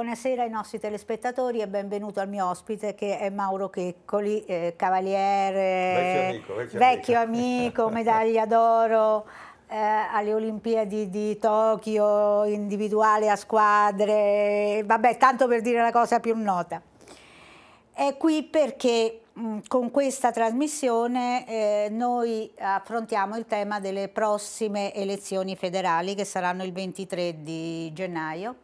Buonasera ai nostri telespettatori e benvenuto al mio ospite che è Mauro Checcoli, eh, cavaliere, vecchio amico, vecchio vecchio amico. amico medaglia d'oro eh, alle Olimpiadi di Tokyo, individuale a squadre, vabbè tanto per dire la cosa più nota. È qui perché mh, mm, con questa trasmissione eh, noi affrontiamo il tema delle prossime elezioni federali che saranno il 23 di gennaio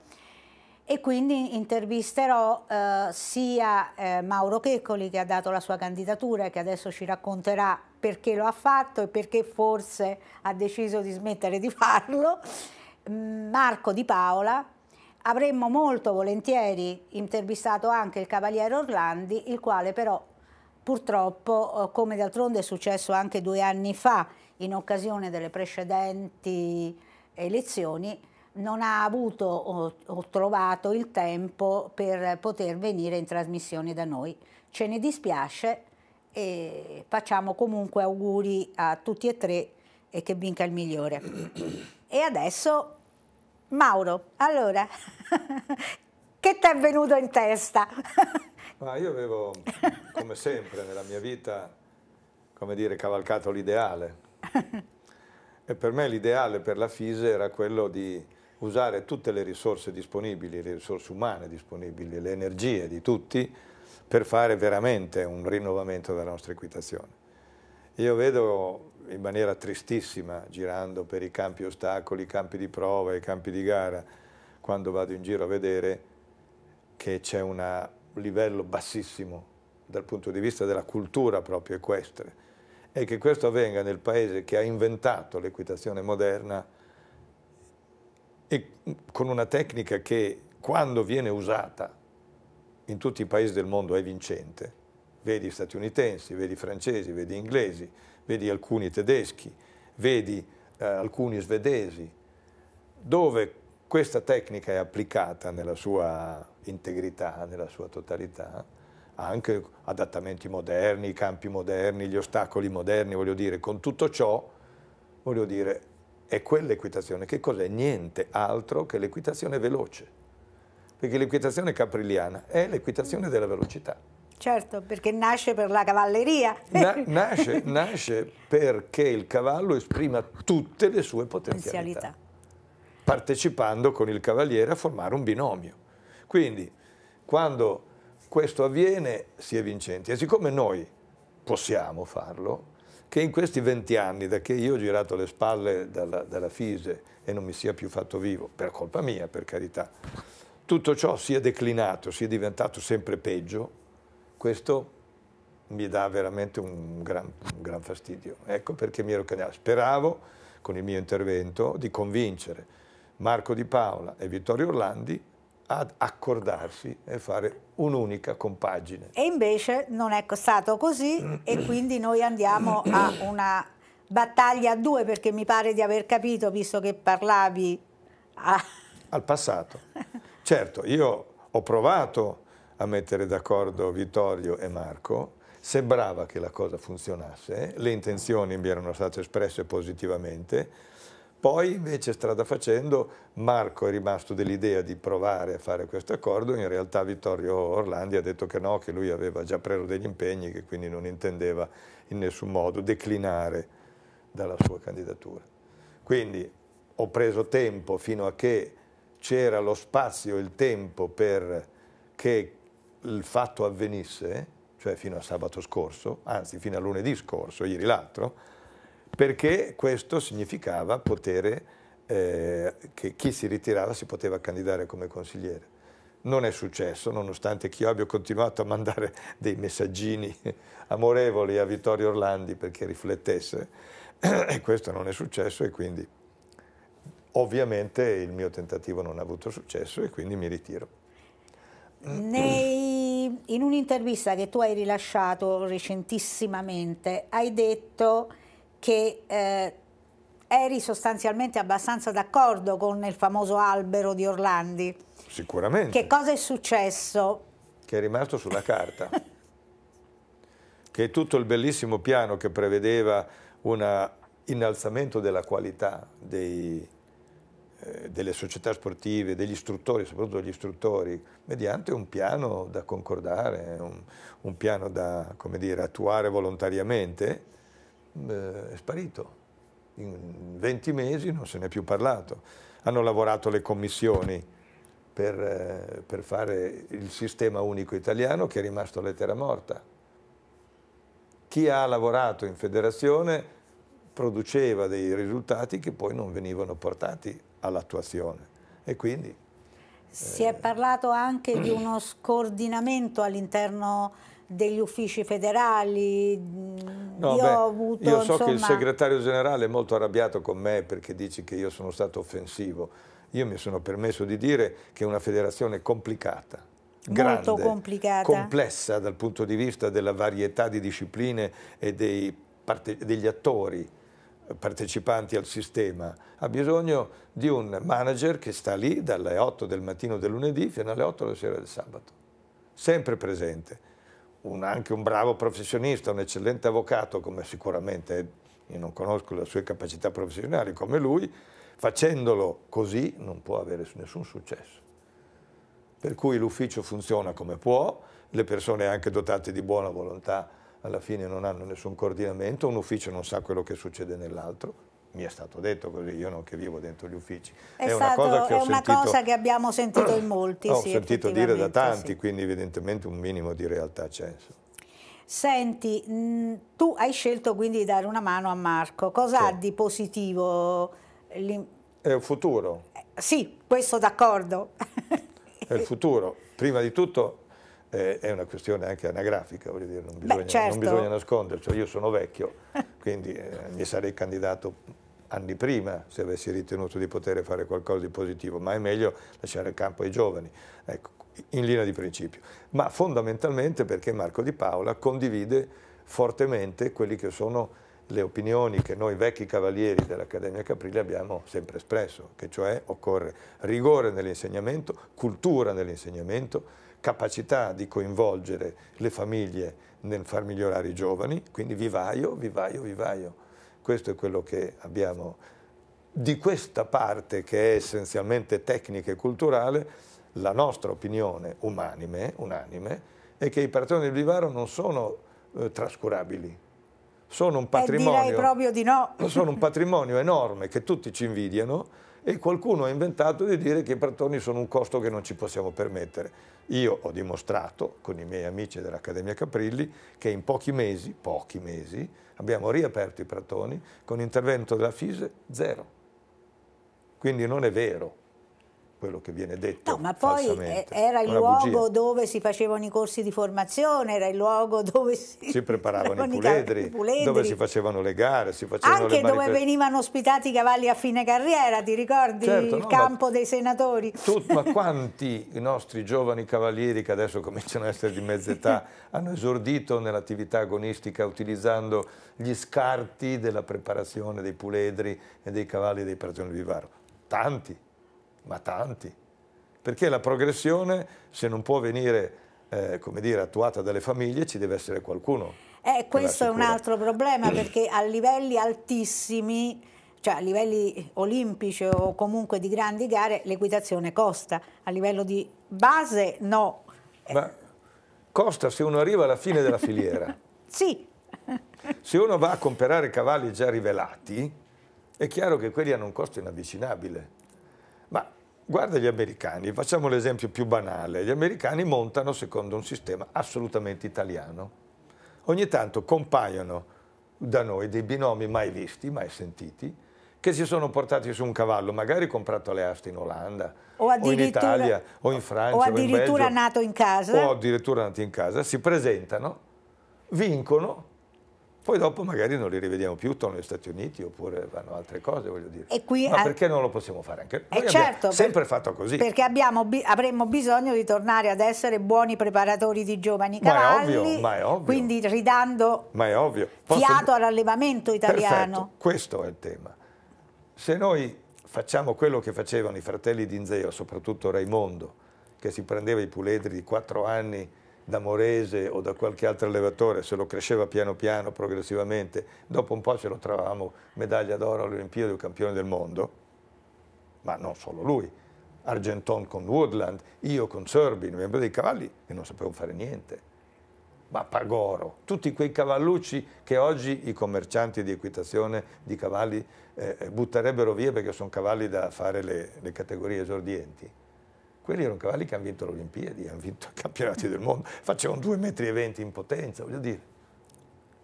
e quindi intervisterò eh, sia eh, Mauro Checoli che ha dato la sua candidatura e che adesso ci racconterà perché lo ha fatto e perché forse ha deciso di smettere di farlo, mm, Marco Di Paola, avremmo molto volentieri intervistato anche il Cavaliere Orlandi, il quale però purtroppo, eh, come d'altronde è successo anche due anni fa in occasione delle precedenti elezioni, non ha avuto o, o trovato il tempo per poter venire in trasmissione da noi. Ce ne dispiace e facciamo comunque auguri a tutti e tre e che vinca il migliore. E adesso Mauro, allora, che ti è venuto in testa? Ma io avevo, come sempre nella mia vita, come dire, cavalcato l'ideale. E per me l'ideale per la FISE era quello di usare tutte le risorse disponibili, le risorse umane disponibili, le energie di tutti per fare veramente un rinnovamento della nostra equitazione. Io vedo in maniera tristissima, girando per i campi ostacoli, i campi di prova, i campi di gara, quando vado in giro a vedere che c'è un livello bassissimo dal punto di vista della cultura proprio equestre e che questo avvenga nel paese che ha inventato l'equitazione moderna e mm, con una tecnica che quando viene usata in tutti i paesi del mondo è vincente. Vedi statunitensi, vedi francesi, vedi inglesi, vedi alcuni tedeschi, vedi eh, alcuni svedesi, dove questa tecnica è applicata nella sua integrità, nella sua totalità, anche adattamenti moderni, i campi moderni, gli ostacoli moderni, voglio dire, con tutto ciò, voglio dire, è quell'equitazione. Che cos'è? Niente altro che l'equitazione veloce. Perché l'equitazione capriliana è l'equitazione della velocità. Certo, perché nasce per la cavalleria. Na, nasce, nasce, perché il cavallo esprima tutte le sue potenzialità, partecipando con il cavaliere a formare un binomio. Quindi, quando questo avviene, si è vincenti. E siccome noi possiamo farlo, che in questi 20 anni, da che io ho girato le spalle dalla, dalla Fise e non mi sia più fatto vivo, per colpa mia, per carità, tutto ciò sia declinato, sia diventato sempre peggio, questo mi dà veramente un gran, un gran fastidio. Ecco perché mi ero candidato. Speravo, con il mio intervento, di convincere Marco Di Paola e Vittorio Orlandi ad accordarsi e fare un'unica compagine. E invece non è stato così e quindi noi andiamo a una battaglia a due perché mi pare di aver capito, visto che parlavi a... al passato. Certo, io ho provato a mettere d'accordo Vittorio e Marco, sembrava che la cosa funzionasse, le intenzioni mi erano state espresse positivamente, poi invece strada facendo Marco è rimasto dell'idea di provare a fare questo accordo, in realtà Vittorio Orlandi ha detto che no, che lui aveva già preso degli impegni, che quindi non intendeva in nessun modo declinare dalla sua candidatura. Quindi ho preso tempo fino a che c'era lo spazio, e il tempo per che il fatto avvenisse, cioè fino a sabato scorso, anzi fino a lunedì scorso, ieri l'altro, perché questo significava potere, eh, che chi si ritirava si poteva candidare come consigliere. Non è successo, nonostante io abbia continuato a mandare dei messaggini amorevoli a Vittorio Orlandi perché riflettesse, e questo non è successo e quindi ovviamente il mio tentativo non ha avuto successo e quindi mi ritiro. Nei, in un'intervista che tu hai rilasciato recentissimamente hai detto che eh, eri sostanzialmente abbastanza d'accordo con il famoso albero di Orlandi. Sicuramente. Che cosa è successo? Che è rimasto sulla carta. che tutto il bellissimo piano che prevedeva un innalzamento della qualità dei, eh, delle società sportive, degli istruttori, soprattutto degli istruttori, mediante un piano da concordare, un, un piano da dire, attuare volontariamente, eh, è sparito. In 20 mesi non se n'è più parlato. Hanno lavorato le commissioni per, eh, per fare il sistema unico italiano che è rimasto lettera morta. Chi ha lavorato in federazione produceva dei risultati che poi non venivano portati all'attuazione. E quindi... Si eh... è parlato anche di uno scordinamento all'interno degli uffici federali. Mm, no, io, beh, avuto, io so insomma... che il segretario generale è molto arrabbiato con me perché dice che io sono stato offensivo. Io mi sono permesso di dire che è una federazione complicata, molto grande, complicata. complessa dal punto di vista della varietà di discipline e dei, degli attori partecipanti al sistema, ha bisogno di un manager che sta lì dalle 8 del mattino del lunedì fino alle 8 della sera del sabato, sempre presente un, anche un bravo professionista, un eccellente avvocato, come sicuramente io non conosco le sue capacità professionali, come lui, facendolo così non può avere nessun successo. Per cui l'ufficio funziona come può, le persone anche dotate di buona volontà alla fine non hanno nessun coordinamento, un ufficio non sa quello che succede nell'altro, mi è stato detto così, io non che vivo dentro gli uffici. È, è stato, una, cosa che, è una sentito, cosa che, abbiamo sentito in molti. Ho sì, sentito dire da tanti, sì. quindi evidentemente un minimo di realtà c'è. Senti, mm, tu hai scelto quindi di dare una mano a Marco, cosa sì. ha di positivo? È un futuro. Eh, sì, questo d'accordo. è il futuro. Prima di tutto eh, è una questione anche anagrafica, voglio dire, non bisogna, Beh, certo. non bisogna nasconderci. Io sono vecchio, quindi eh, mi sarei candidato anni prima se avessi ritenuto di poter fare qualcosa di positivo, ma è meglio lasciare il campo ai giovani, ecco, in linea di principio. Ma fondamentalmente perché Marco Di Paola condivide fortemente quelle che sono le opinioni che noi vecchi cavalieri dell'Accademia Caprile abbiamo sempre espresso, che cioè occorre rigore nell'insegnamento, cultura nell'insegnamento, capacità di coinvolgere le famiglie nel far migliorare i giovani, quindi vivaio, vivaio, vivaio. Questo è quello che abbiamo di questa parte che è essenzialmente tecnica e culturale, la nostra opinione umanime, unanime, è che i paratoni del vivaro non sono eh, trascurabili, sono un, eh, no. sono un patrimonio enorme che tutti ci invidiano, e qualcuno ha inventato di dire che i prattoni sono un costo che non ci possiamo permettere. Io ho dimostrato con i miei amici dell'Accademia Caprilli che in pochi mesi, pochi mesi, abbiamo riaperto i prattoni con intervento della FISE zero. Quindi non è vero quello che viene detto. No, ma poi eh, era il luogo bugia. dove si facevano i corsi di formazione, era il luogo dove si, si preparavano i puledri, i puledri, dove si facevano le gare, si facevano anche dove venivano ospitati i cavalli a fine carriera, ti ricordi certo, il no, campo dei senatori? Tut, ma quanti i nostri giovani cavalieri che adesso cominciano a essere di mezza età hanno esordito nell'attività agonistica utilizzando gli scarti della preparazione dei puledri e dei cavalli dei Pratoni di Vivaro? Tanti ma tanti, perché la progressione se non può venire eh, come dire, attuata dalle famiglie ci deve essere qualcuno. Eh, questo è un altro problema perché a livelli altissimi cioè a livelli olimpici o comunque di grandi gare l'equitazione costa, a livello di base no. Ma costa se uno arriva alla fine della filiera. sì. se uno va a comprare cavalli già rivelati, è chiaro che quelli hanno un costo inavvicinabile. Ma guarda gli americani, facciamo l'esempio più banale, gli americani montano secondo un sistema assolutamente italiano. Ogni tanto compaiono da noi dei binomi mai visti, mai sentiti, che si sono portati su un cavallo, magari comprato alle aste in Olanda, o, o in Italia, o in Francia, o addirittura o in Belgio, nato in casa, o addirittura nati in casa, si presentano, vincono, poi dopo magari non li rivediamo più, tornano negli Stati Uniti oppure vanno altre cose, voglio dire. E qui, Ma perché non lo possiamo fare anche noi? Eh, certo, sempre per, fatto così. Perché abbiamo, avremmo bisogno di tornare ad essere buoni preparatori di giovani cavalli. Ma è ovvio, ma è ovvio. Quindi ridando Posso... fiato all'allevamento italiano. Perfetto, questo è il tema. Se noi facciamo quello che facevano i fratelli di Inzeo, soprattutto Raimondo, che si prendeva i puledri di quattro anni da Morese o da qualche altro allevatore, se lo cresceva piano piano, progressivamente, dopo un po' ce lo trovavamo medaglia d'oro alle o campione del mondo, ma non solo lui, Argenton con Woodland, io con Serbi, Serbin, membro dei cavalli e non sapevano fare niente. Ma Pagoro, tutti quei cavallucci che oggi i commercianti di equitazione di cavalli eh, eh butterebbero via perché sono cavalli da fare le, le categorie esordienti. Quelli erano cavalli che hanno vinto le Olimpiadi, hanno vinto i campionati del mondo, facevano 2,20 metri e in potenza, voglio dire,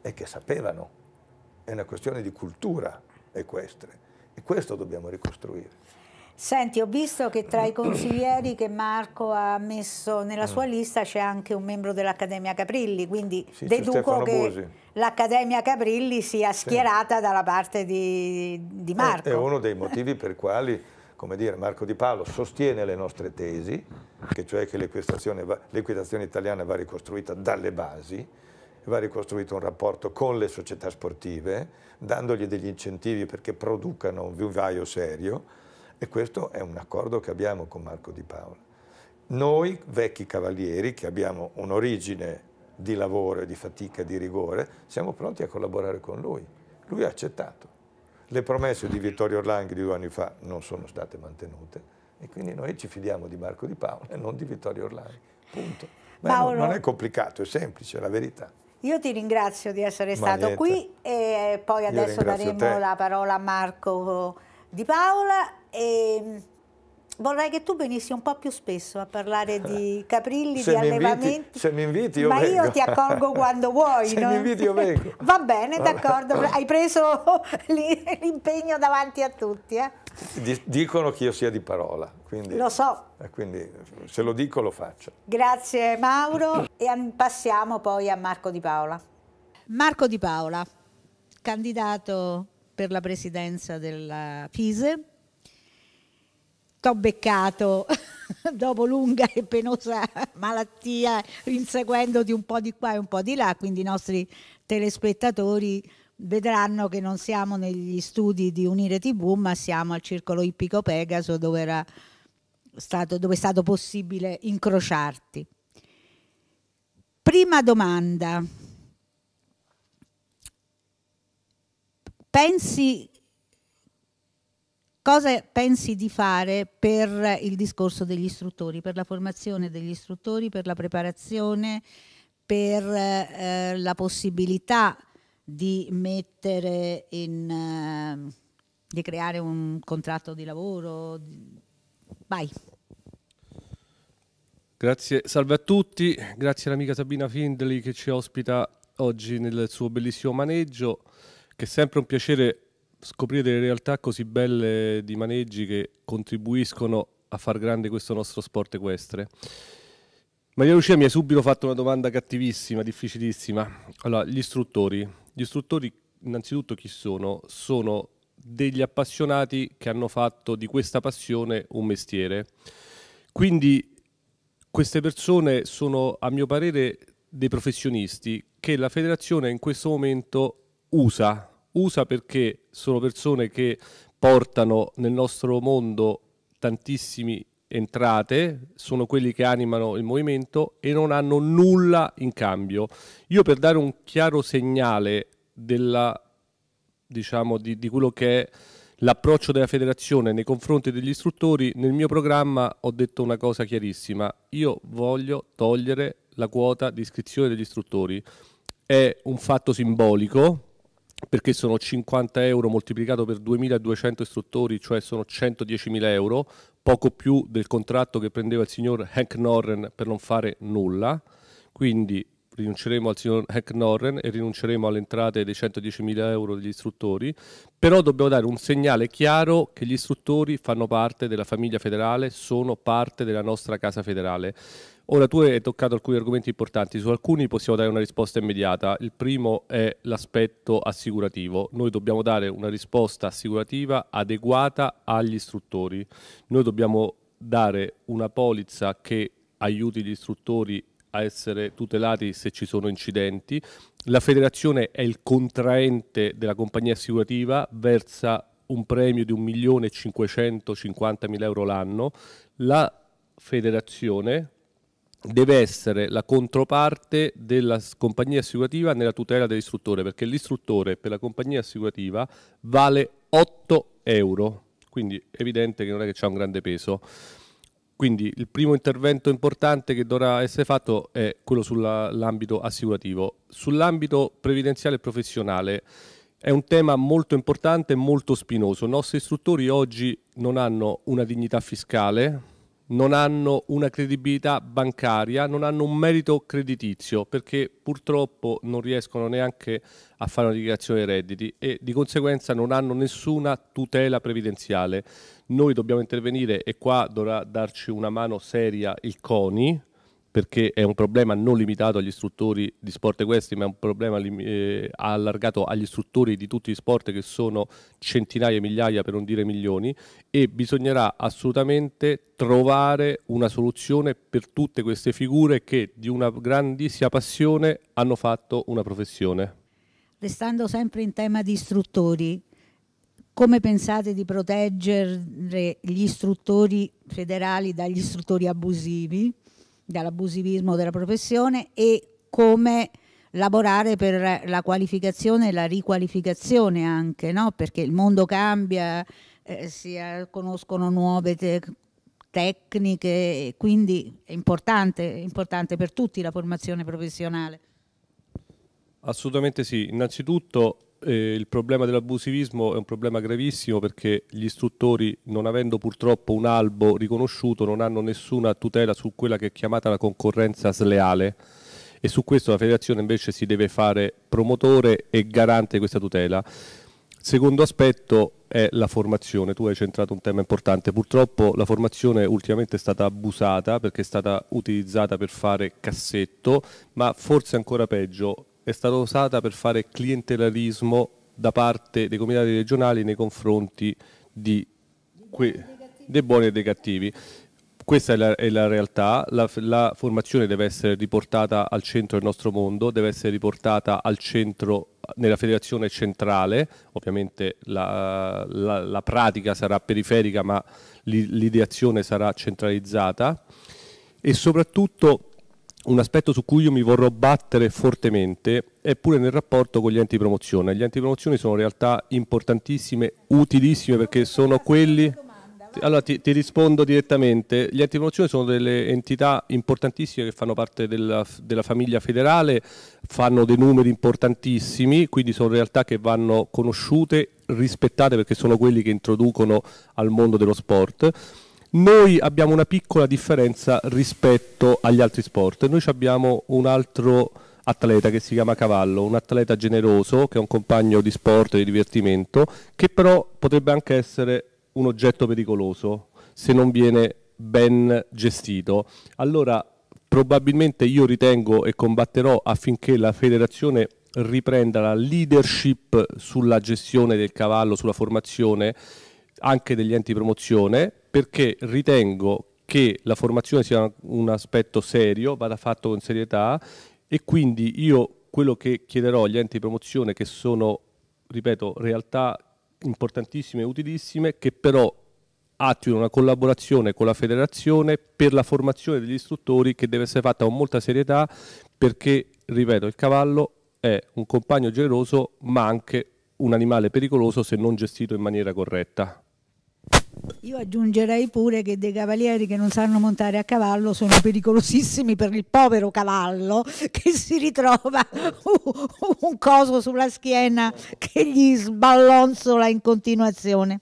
e che sapevano. È una questione di cultura equestre e questo dobbiamo ricostruire. Senti, ho visto che tra i consiglieri che Marco ha messo nella sua mm. lista c'è anche un membro dell'Accademia Caprilli, quindi sì, deduco che l'Accademia Caprilli sia schierata sì. dalla parte di, di Marco. È, è, uno dei motivi per i quali come dire, Marco Di Paolo sostiene le nostre tesi, che cioè che l'equitazione italiana va ricostruita dalle basi, va ricostruito un rapporto con le società sportive, dandogli degli incentivi perché producano un vivaio serio e questo è un accordo che abbiamo con Marco Di Paolo. Noi, vecchi cavalieri, che abbiamo un'origine di lavoro, di fatica, di rigore, siamo pronti a collaborare con lui. Lui ha accettato. Le promesse di Vittorio Orlanghi di due anni fa non sono state mantenute e quindi noi ci fidiamo di Marco Di Paola e non di Vittorio Orlanghi, punto. Ma Paolo, non, è complicato, è semplice, è la verità. Io ti ringrazio di essere Maglietta. stato qui e poi adesso daremo te. la parola a Marco Di Paola. E vorrei che tu venissi un po' più spesso a parlare di caprilli, se di allevamenti. Inviti, se mi inviti io Ma vengo. io ti accolgo quando vuoi. se no? mi inviti io vengo. Va bene, d'accordo, hai preso l'impegno davanti a tutti. Eh? Dicono che io sia di parola. Quindi, lo so. Eh, quindi se lo dico lo faccio. Grazie Mauro e passiamo poi a Marco Di Paola. Marco Di Paola, candidato per la presidenza della FISE t'ho beccato dopo lunga e penosa malattia, inseguendoti un po' di qua e un po' di là, quindi i nostri telespettatori vedranno che non siamo negli studi di Unire TV, ma siamo al Circolo Ippico Pegaso dove, era stato, dove è stato possibile incrociarti. Prima domanda. Pensi cosa pensi di fare per il discorso degli istruttori, per la formazione degli istruttori, per la preparazione, per eh, la possibilità di mettere in... Eh, di creare un contratto di lavoro? Vai. Grazie, salve a tutti, grazie all'amica Sabina Findley che ci ospita oggi nel suo bellissimo maneggio, che è sempre un piacere scoprire delle realtà così belle di maneggi che contribuiscono a far grande questo nostro sport equestre. Maria Lucia mi ha subito fatto una domanda cattivissima, difficilissima. Allora, gli istruttori. Gli istruttori, innanzitutto, chi sono? Sono degli appassionati che hanno fatto di questa passione un mestiere. Quindi queste persone sono, a mio parere, dei professionisti che la federazione in questo momento usa USA perché sono persone che portano nel nostro mondo tantissime entrate, sono quelli che animano il movimento e non hanno nulla in cambio. Io per dare un chiaro segnale della, diciamo, di, di quello che è l'approccio della federazione nei confronti degli istruttori, nel mio programma ho detto una cosa chiarissima, io voglio togliere la quota di iscrizione degli istruttori. È un fatto simbolico, perché sono 50 euro moltiplicato per 2200 istruttori, cioè sono 110.000 euro, poco più del contratto che prendeva il signor Hank Norren per non fare nulla. Quindi rinunceremo al signor Hank Norren e rinunceremo alle entrate dei 110.000 euro degli istruttori, però dobbiamo dare un segnale chiaro che gli istruttori fanno parte della famiglia federale, sono parte della nostra casa federale. Ora tu hai toccato alcuni argomenti importanti, su alcuni possiamo dare una risposta immediata. Il primo è l'aspetto assicurativo. Noi dobbiamo dare una risposta assicurativa adeguata agli istruttori. Noi dobbiamo dare una polizza che aiuti gli istruttori a essere tutelati se ci sono incidenti. La federazione è il contraente della compagnia assicurativa, versa un premio di 1.550.000 euro l'anno. La federazione deve essere la controparte della compagnia assicurativa nella tutela dell'istruttore, perché l'istruttore per la compagnia assicurativa vale 8 euro, quindi è evidente che non è che c'è un grande peso. Quindi il primo intervento importante che dovrà essere fatto è quello sull'ambito assicurativo. Sull'ambito previdenziale e professionale è un tema molto importante e molto spinoso. I nostri istruttori oggi non hanno una dignità fiscale, non hanno una credibilità bancaria, non hanno un merito creditizio perché purtroppo non riescono neanche a fare una dichiarazione dei redditi e di conseguenza non hanno nessuna tutela previdenziale. Noi dobbiamo intervenire e qua dovrà darci una mano seria il CONI, perché è un problema non limitato agli istruttori di sport equestri, ma è un problema eh, allargato agli istruttori di tutti gli sport che sono centinaia e migliaia, per non dire milioni, e bisognerà assolutamente trovare una soluzione per tutte queste figure che di una grandissima passione hanno fatto una professione. Restando sempre in tema di istruttori, come pensate di proteggere gli istruttori federali dagli istruttori abusivi? dall'abusivismo della professione e come lavorare per la qualificazione e la riqualificazione anche, no? perché il mondo cambia, eh, si eh, conoscono nuove te- tecniche, quindi è importante, è importante per tutti la formazione professionale. Assolutamente sì, innanzitutto eh, il problema dell'abusivismo è un problema gravissimo perché gli istruttori, non avendo purtroppo un albo riconosciuto, non hanno nessuna tutela su quella che è chiamata la concorrenza sleale e su questo la federazione invece si deve fare promotore e garante di questa tutela. Secondo aspetto è la formazione, tu hai centrato un tema importante, purtroppo la formazione ultimamente è stata abusata perché è stata utilizzata per fare cassetto, ma forse ancora peggio è stata usata per fare clientelarismo da parte dei comitati regionali nei confronti di dei buoni e dei cattivi. Questa è la, è la realtà, la, la, formazione deve essere riportata al centro del nostro mondo, deve essere riportata al centro nella federazione centrale, ovviamente la, la pratica sarà periferica ma l'ideazione sarà centralizzata e soprattutto un aspetto su cui io mi vorrò battere fortemente è pure nel rapporto con gli enti di promozione. Gli enti di promozione sono realtà importantissime, utilissime perché sono quelli... Allora ti, ti, rispondo direttamente, gli enti di promozione sono delle entità importantissime che fanno parte della, della famiglia federale, fanno dei numeri importantissimi, quindi sono realtà che vanno conosciute, rispettate perché sono quelli che introducono al mondo dello sport noi abbiamo una piccola differenza rispetto agli altri sport. Noi abbiamo un altro atleta che si chiama Cavallo, un atleta generoso che è un compagno di sport e di divertimento, che però potrebbe anche essere un oggetto pericoloso se non viene ben gestito. Allora probabilmente io ritengo e combatterò affinché la federazione riprenda la leadership sulla gestione del cavallo, sulla formazione anche degli enti promozione perché ritengo che la formazione sia un aspetto serio, vada fatto con serietà e quindi io quello che chiederò agli enti di promozione che sono, ripeto, realtà importantissime e utilissime che però attuino una collaborazione con la federazione per la formazione degli istruttori che deve essere fatta con molta serietà perché, ripeto, il cavallo è un compagno generoso ma anche un animale pericoloso se non gestito in maniera corretta. Io aggiungerei pure che dei cavalieri che non sanno montare a cavallo sono pericolosissimi per il povero cavallo che si ritrova un coso sulla schiena che gli sballonzola in continuazione.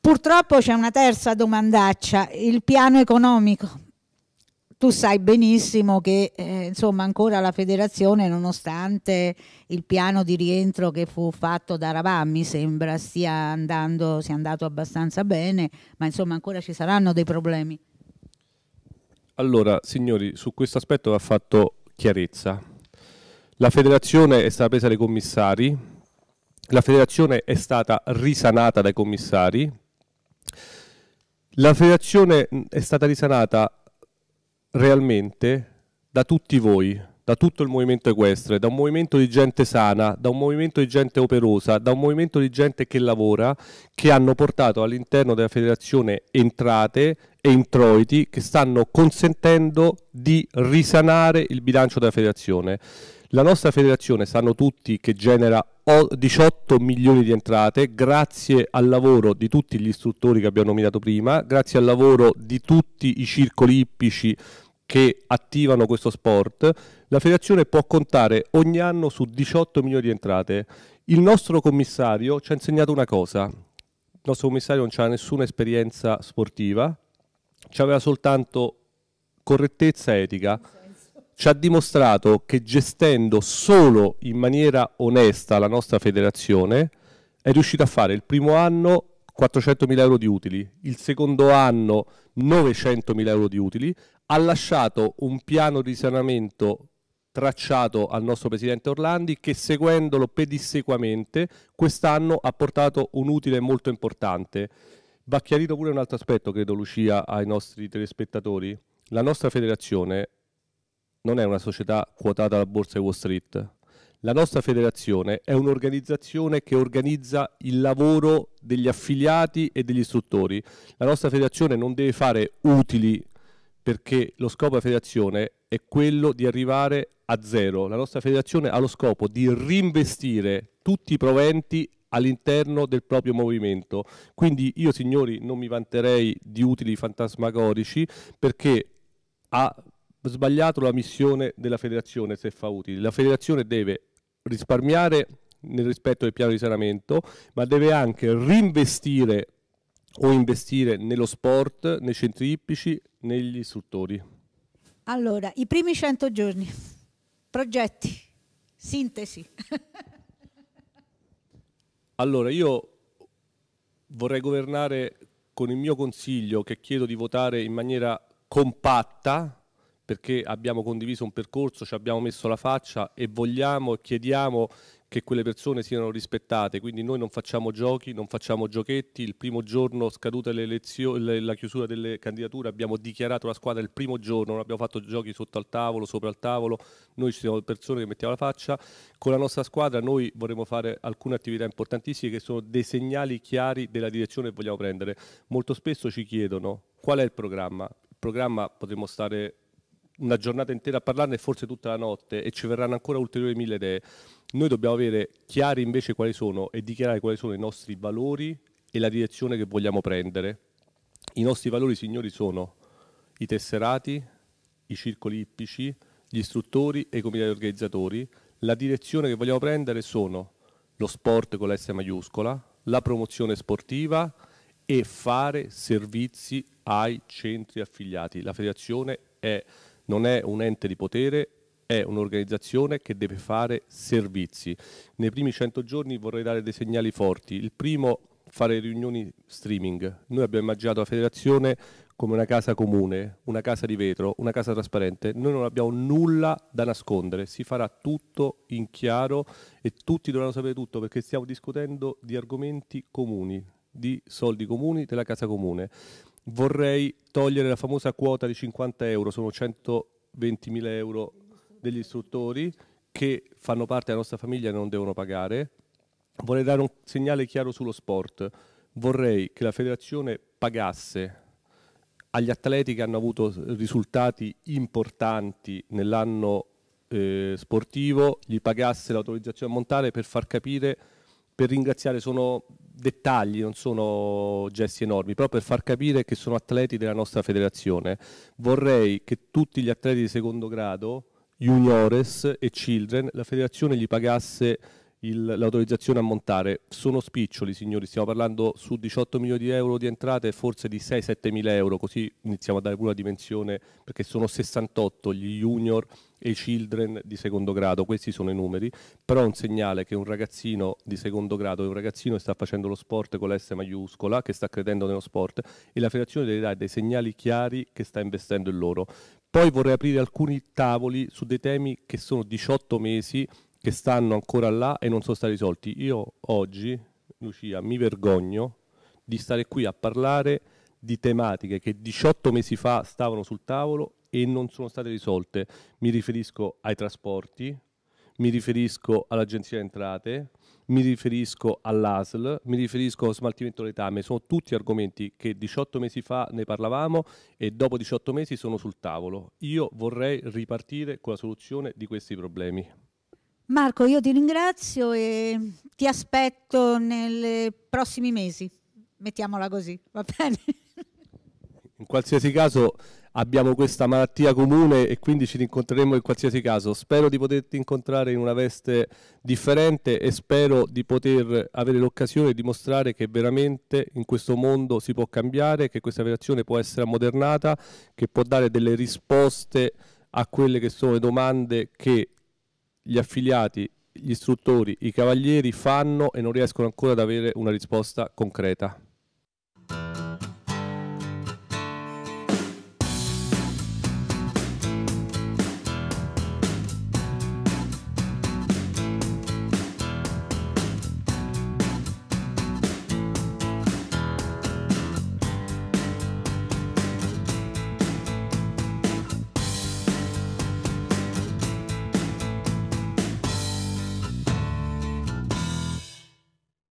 Purtroppo c'è una terza domandaccia, il piano economico tu sai benissimo che eh, insomma ancora la federazione nonostante il piano di rientro che fu fatto da Ravam mi sembra stia andando, sia andato abbastanza bene ma insomma ancora ci saranno dei problemi allora signori su questo aspetto va fatto chiarezza la federazione è stata presa dai commissari la federazione è stata risanata dai commissari la federazione è stata risanata realmente da tutti voi, da tutto il movimento equestre, da un movimento di gente sana, da un movimento di gente operosa, da un movimento di gente che lavora, che hanno portato all'interno della federazione entrate e introiti che stanno consentendo di risanare il bilancio della federazione. La nostra federazione sanno tutti che genera 18 milioni di entrate grazie al lavoro di tutti gli istruttori che abbiamo nominato prima, grazie al lavoro di tutti i circoli ippici che attivano questo sport, la federazione può contare ogni anno su 18 milioni di entrate. Il nostro commissario ci ha insegnato una cosa. Il nostro commissario non ha nessuna esperienza sportiva, aveva soltanto correttezza etica. Ci ha dimostrato che gestendo solo in maniera onesta la nostra federazione è riuscito a fare il primo anno 400 mila euro di utili, il secondo anno 900 mila euro di utili ha lasciato un piano di sanamento tracciato al nostro presidente Orlandi che seguendolo pedissequamente quest'anno ha portato un utile molto importante. Va chiarito pure un altro aspetto, credo Lucia, ai nostri telespettatori. La nostra federazione non è una società quotata alla borsa di Wall Street. La nostra federazione è un'organizzazione che organizza il lavoro degli affiliati e degli istruttori. La nostra federazione non deve fare utili perché lo scopo della federazione è quello di arrivare a zero. La nostra federazione ha lo scopo di reinvestire tutti i proventi all'interno del proprio movimento. Quindi io, signori, non mi vanterei di utili fantasmagorici perché ha sbagliato la missione della federazione se fa utili. La federazione deve risparmiare nel rispetto del piano di sanamento, ma deve anche reinvestire o investire nello sport, nei centri ippici, negli istruttori? Allora, i primi 100 giorni, progetti, sintesi. allora, io vorrei governare con il mio consiglio che chiedo di votare in maniera compatta perché abbiamo condiviso un percorso, ci abbiamo messo la faccia e vogliamo e chiediamo che quelle persone siano rispettate, quindi noi non facciamo giochi, non facciamo giochetti, il primo giorno scaduta le la chiusura delle candidature abbiamo dichiarato la squadra il primo giorno, non abbiamo fatto giochi sotto al tavolo, sopra al tavolo, noi ci siamo persone che mettiamo la faccia, con la nostra squadra noi vorremmo fare alcune attività importantissime che sono dei segnali chiari della direzione che vogliamo prendere, molto spesso ci chiedono qual è il programma, il programma potremmo stare una giornata intera a parlarne, forse tutta la notte, e ci verranno ancora ulteriori mille idee. Noi dobbiamo avere chiari invece quali sono e dichiarare quali sono i nostri valori e la direzione che vogliamo prendere. I nostri valori, signori, sono i tesserati, i circoli ippici, gli istruttori e i comitati organizzatori. La direzione che vogliamo prendere sono lo sport con la S maiuscola, la promozione sportiva e fare servizi ai centri affiliati. La federazione è, non è un ente di potere, è un'organizzazione che deve fare servizi. Nei primi 100 giorni vorrei dare dei segnali forti. Il primo, fare riunioni streaming. Noi abbiamo immaginato la federazione come una casa comune, una casa di vetro, una casa trasparente. Noi non abbiamo nulla da nascondere, si farà tutto in chiaro e tutti dovranno sapere tutto perché stiamo discutendo di argomenti comuni, di soldi comuni della casa comune. Vorrei togliere la famosa quota di 50 euro, sono 120.000 euro degli istruttori che fanno parte della nostra famiglia e non devono pagare. Vorrei dare un segnale chiaro sullo sport. Vorrei che la federazione pagasse agli atleti che hanno avuto risultati importanti nell'anno eh, sportivo, gli pagasse l'autorizzazione a montare per far capire, per ringraziare, sono dettagli, non sono gesti enormi, però per far capire che sono atleti della nostra federazione. Vorrei che tutti gli atleti di secondo grado juniores e children, la federazione gli pagasse il, l'autorizzazione a montare. Sono spiccioli, signori, stiamo parlando su 18 milioni di euro di entrate, forse di 6-7 mila euro, così iniziamo a dare pure la dimensione, perché sono 68 gli junior e i children di secondo grado, questi sono i numeri, però è un segnale che un ragazzino di secondo grado è un ragazzino che sta facendo lo sport con la S maiuscola, che sta credendo nello sport e la federazione deve dare dei segnali chiari che sta investendo in loro. Poi vorrei aprire alcuni tavoli su dei temi che sono 18 mesi, che stanno ancora là e non sono stati risolti. Io oggi, Lucia, mi vergogno di stare qui a parlare di tematiche che 18 mesi fa stavano sul tavolo e non sono state risolte. Mi riferisco ai trasporti, mi riferisco all'Agenzia Entrate, mi riferisco all'ASL, mi riferisco allo smaltimento letame, sono tutti argomenti che 18 mesi fa ne parlavamo e dopo 18 mesi sono sul tavolo. Io vorrei ripartire con la soluzione di questi problemi. Marco, io ti ringrazio e ti aspetto nei prossimi mesi, mettiamola così, va bene? In qualsiasi caso abbiamo questa malattia comune e quindi ci rincontreremo in qualsiasi caso. Spero di poterti incontrare in una veste differente e spero di poter avere l'occasione di mostrare che veramente in questo mondo si può cambiare, che questa relazione può essere ammodernata, che può dare delle risposte a quelle che sono le domande che gli affiliati, gli istruttori, i cavalieri fanno e non riescono ancora ad avere una risposta concreta.